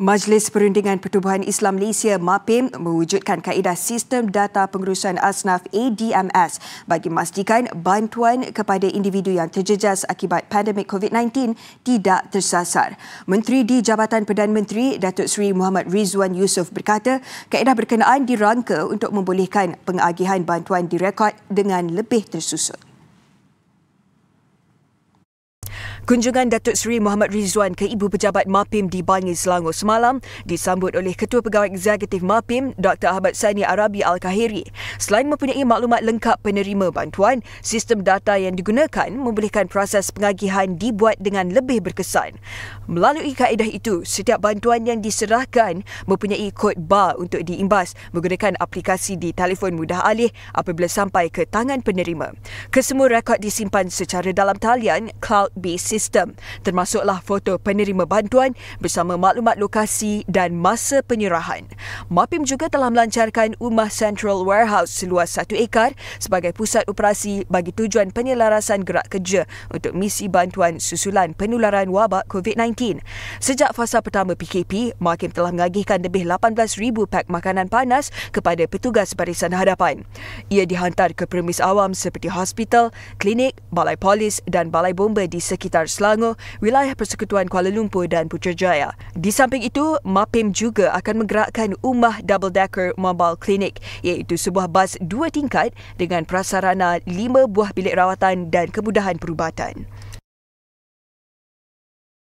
Majlis Perundingan Pertubuhan Islam Malaysia MAPIM mewujudkan kaedah sistem data pengurusan asnaf ADMS bagi memastikan bantuan kepada individu yang terjejas akibat pandemik COVID-19 tidak tersasar. Menteri di Jabatan Perdana Menteri Datuk Seri Muhammad Rizwan Yusof berkata kaedah berkenaan dirangka untuk membolehkan pengagihan bantuan direkod dengan lebih tersusun. Kunjungan Datuk Seri Muhammad Rizwan ke Ibu Pejabat MAPIM di Bangi Selangor semalam disambut oleh Ketua Pegawai Eksekutif MAPIM Dr. Ahmad Sani Arabi Al-Kahiri. Selain mempunyai maklumat lengkap penerima bantuan, sistem data yang digunakan membolehkan proses pengagihan dibuat dengan lebih berkesan. Melalui kaedah itu, setiap bantuan yang diserahkan mempunyai kod bar untuk diimbas menggunakan aplikasi di telefon mudah alih apabila sampai ke tangan penerima. Kesemua rekod disimpan secara dalam talian cloud-based sistem termasuklah foto penerima bantuan bersama maklumat lokasi dan masa penyerahan. MAPIM juga telah melancarkan Umah Central Warehouse seluas 1 ekar sebagai pusat operasi bagi tujuan penyelarasan gerak kerja untuk misi bantuan susulan penularan wabak COVID-19. Sejak fasa pertama PKP, MAPIM telah mengagihkan lebih 18,000 pak makanan panas kepada petugas barisan hadapan. Ia dihantar ke premis awam seperti hospital, klinik, balai polis dan balai bomba di sekitar Johor Selangor, wilayah Persekutuan Kuala Lumpur dan Putrajaya. Di samping itu, MAPIM juga akan menggerakkan Umah Double Decker Mobile Clinic iaitu sebuah bas dua tingkat dengan prasarana lima buah bilik rawatan dan kemudahan perubatan.